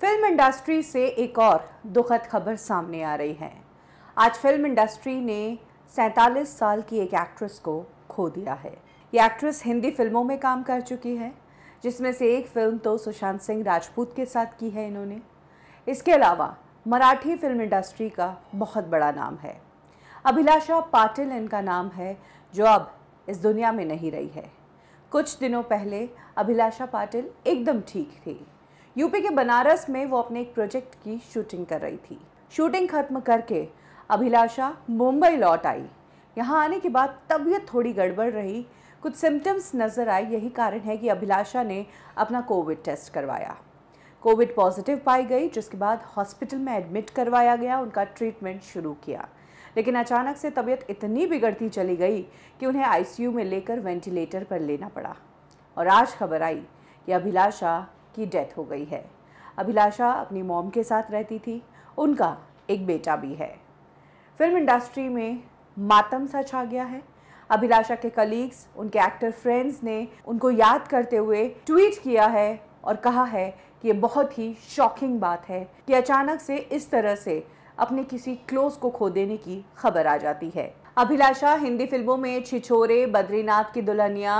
film industry से एक और दुखद खबर सामने आ रही है आज फिल्म इंडस्ट्री ने सैतालीस साल की एक एक्ट्रेस को खो दिया है ये एक्ट्रेस हिंदी फिल्मों में काम कर चुकी है जिसमें से एक फिल्म तो सुशांत सिंह राजपूत के साथ की है इन्होंने इसके अलावा मराठी फिल्म इंडस्ट्री का बहुत बड़ा नाम है अभिलाषा पाटिल इनका नाम है जो अब इस दुनिया में नहीं रही है कुछ दिनों पहले अभिलाषा पाटिल एकदम ठीक थी यूपी के बनारस में वो अपने एक प्रोजेक्ट की शूटिंग कर रही थी शूटिंग खत्म करके अभिलाषा मुंबई लौट आई यहाँ आने के बाद तबीयत थोड़ी गड़बड़ रही कुछ सिम्टम्स नज़र आए यही कारण है कि अभिलाषा ने अपना कोविड टेस्ट करवाया कोविड पॉजिटिव पाई गई जिसके बाद हॉस्पिटल में एडमिट करवाया गया उनका ट्रीटमेंट शुरू किया लेकिन अचानक से तबीयत इतनी बिगड़ती चली गई कि उन्हें आईसीयू में लेकर वेंटिलेटर पर लेना पड़ा और आज खबर आई कि अभिलाषा की डेथ हो गई है अभिलाषा अपनी मॉम के साथ रहती थी उनका एक बेटा भी है फिल्म इंडस्ट्री में मातम सा छा गया है अभिलाषा के कलीग्स उनके एक्टर फ्रेंड्स ने उनको याद करते हुए ट्वीट किया है और कहा है कि ये बहुत ही शॉकिंग बात है कि अचानक से इस तरह से अपने किसी क्लोज को खो देने की खबर आ जाती है अभिलाषा हिंदी फिल्मों में छिछोरे बद्रीनाथ की दुल्हनिया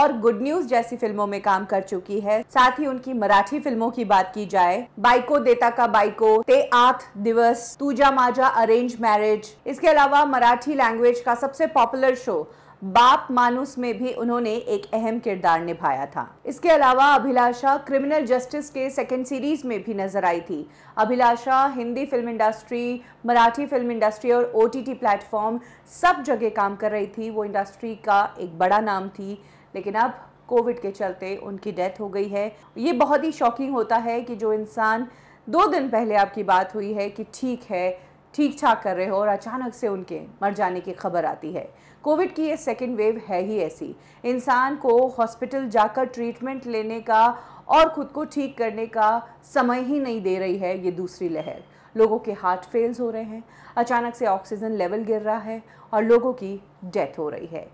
और गुड न्यूज जैसी फिल्मों में काम कर चुकी है साथ ही उनकी मराठी फिल्मों की बात की जाए बाइको देता का बाइको ते आठ दिवस तूजा माजा अरेंज मैरिज इसके अलावा मराठी लैंग्वेज का सबसे पॉपुलर शो बाप मानुस में भी उन्होंने एक अहम किरदार निभाया था इसके अलावा अभिलाषा क्रिमिनल जस्टिस के सेकेंड सीरीज में भी नजर आई थी Abhilasha Hindi film industry Marathi film industry और ओ टी प्लेटफॉर्म सब जगह काम कर रही थी वो इंडस्ट्री का एक बड़ा नाम थी लेकिन अब कोविड के चलते उनकी डेथ हो गई है ये बहुत ही शॉकिंग होता है कि जो इंसान दो दिन पहले आपकी बात हुई है कि ठीक है ठीक ठाक कर रहे हो और अचानक से उनके मर जाने की खबर आती है कोविड की ये सेकेंड वेव है ही ऐसी इंसान को हॉस्पिटल जाकर ट्रीटमेंट लेने का और ख़ुद को ठीक करने का समय ही नहीं दे रही है ये दूसरी लहर लोगों के हार्ट फेल्स हो रहे हैं अचानक से ऑक्सीजन लेवल गिर रहा है और लोगों की डेथ हो रही है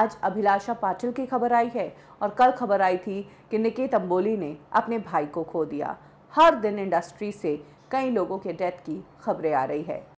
आज अभिलाषा पाटिल की खबर आई है और कल खबर आई थी कि निकेत अम्बोली ने अपने भाई को खो दिया हर दिन इंडस्ट्री से कई लोगों के डेथ की खबरें आ रही है